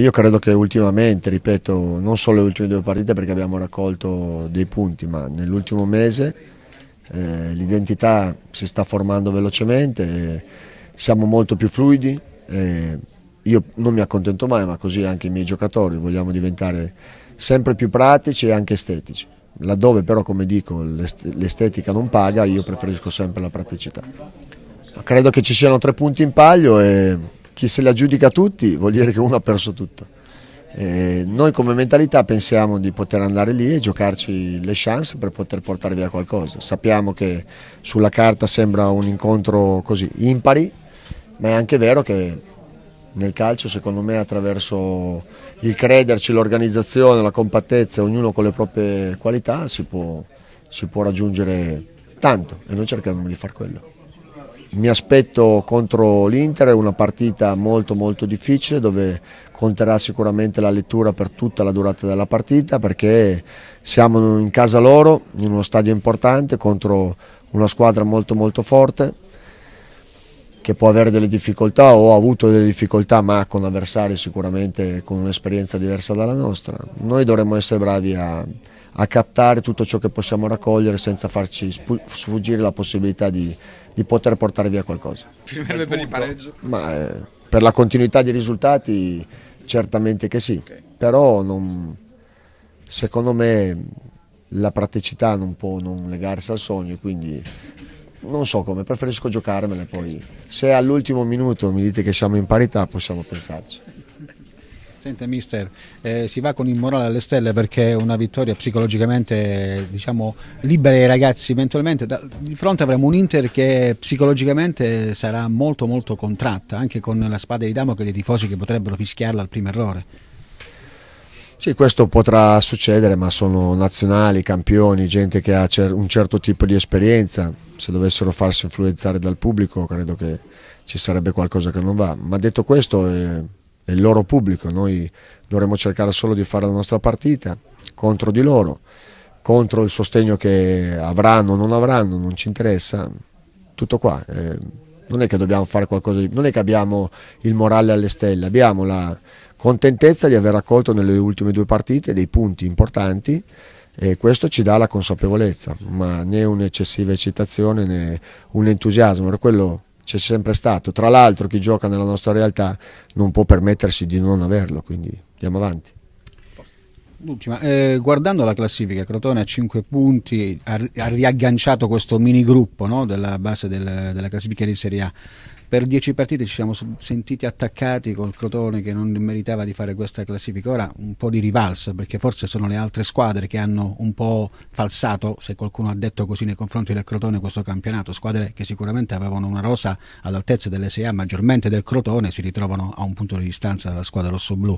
Io credo che ultimamente, ripeto, non solo le ultime due partite perché abbiamo raccolto dei punti, ma nell'ultimo mese eh, l'identità si sta formando velocemente, siamo molto più fluidi, io non mi accontento mai, ma così anche i miei giocatori, vogliamo diventare sempre più pratici e anche estetici. Laddove però, come dico, l'estetica non paga, io preferisco sempre la praticità. Credo che ci siano tre punti in palio e chi se la giudica tutti vuol dire che uno ha perso tutto. E noi come mentalità pensiamo di poter andare lì e giocarci le chance per poter portare via qualcosa. Sappiamo che sulla carta sembra un incontro così impari, ma è anche vero che nel calcio secondo me attraverso il crederci, l'organizzazione, la compattezza, ognuno con le proprie qualità si può, si può raggiungere tanto e noi cerchiamo di far quello. Mi aspetto contro l'Inter è una partita molto molto difficile dove conterà sicuramente la lettura per tutta la durata della partita perché siamo in casa loro, in uno stadio importante contro una squadra molto molto forte che può avere delle difficoltà o ha avuto delle difficoltà ma con avversari sicuramente con un'esperienza diversa dalla nostra. Noi dovremmo essere bravi a, a, captare tutto ciò che possiamo raccogliere senza farci sfuggire la possibilità di, di poter portare via qualcosa. Firmerebbe per il pareggio? Ma eh, per la continuità dei risultati certamente che sì, okay. però non, secondo me la praticità non può non legarsi al sogno, quindi non so come, preferisco giocarmela poi. Se all'ultimo minuto mi dite che siamo in parità possiamo pensarci. Senta mister, eh, si va con il morale alle stelle perché è una vittoria psicologicamente diciamo, libera i ragazzi eventualmente, da, di fronte avremo un Inter che psicologicamente sarà molto molto contratta, anche con la spada di Damocle dei tifosi che potrebbero fischiarla al primo errore. Sì, questo potrà succedere, ma sono nazionali, campioni, gente che ha un certo tipo di esperienza, se dovessero farsi influenzare dal pubblico credo che ci sarebbe qualcosa che non va, ma detto questo... Eh è il loro pubblico, noi dovremmo cercare solo di fare la nostra partita contro di loro, contro il sostegno che avranno o non avranno, non ci interessa, tutto qua. Eh, non è che dobbiamo fare qualcosa di... non è che abbiamo il morale alle stelle, abbiamo la contentezza di aver raccolto nelle ultime due partite dei punti importanti e questo ci dà la consapevolezza, ma né un'eccessiva eccitazione né un entusiasmo, per quello c'è sempre stato. Tra l'altro chi gioca nella nostra realtà non può permettersi di non averlo, quindi andiamo avanti l'ultima. Eh, guardando la classifica, Crotone a 5 punti, ha, ha riagganciato questo minigruppo no, della base del, della classifica di Serie A. Per 10 partite ci siamo sentiti attaccati col Crotone che non meritava di fare questa classifica. Ora un po' di rivalsa, perché forse sono le altre squadre che hanno un po' falsato, se qualcuno ha detto così nei confronti del Crotone, questo campionato. Squadre che sicuramente avevano una rosa all'altezza dell'SEA, maggiormente del Crotone, si ritrovano a un punto di distanza dalla squadra rossoblù.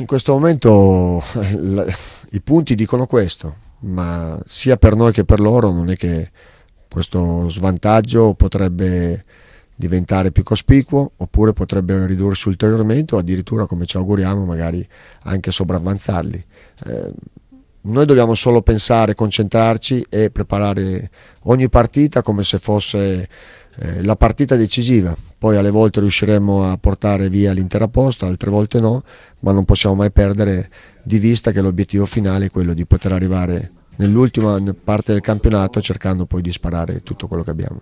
In questo momento i punti dicono questo, ma sia per noi che per loro non è che questo svantaggio potrebbe diventare più cospicuo oppure potrebbe ridursi ulteriormente o addirittura come ci auguriamo magari anche sopravvanzarli. Eh, noi dobbiamo solo pensare, concentrarci e preparare ogni partita come se fosse eh, la partita decisiva. Poi alle volte riusciremo a portare via l'intera posta, altre volte no, ma non possiamo mai perdere di vista che l'obiettivo finale è quello di poter arrivare nell'ultima parte del campionato cercando poi di sparare tutto quello che abbiamo.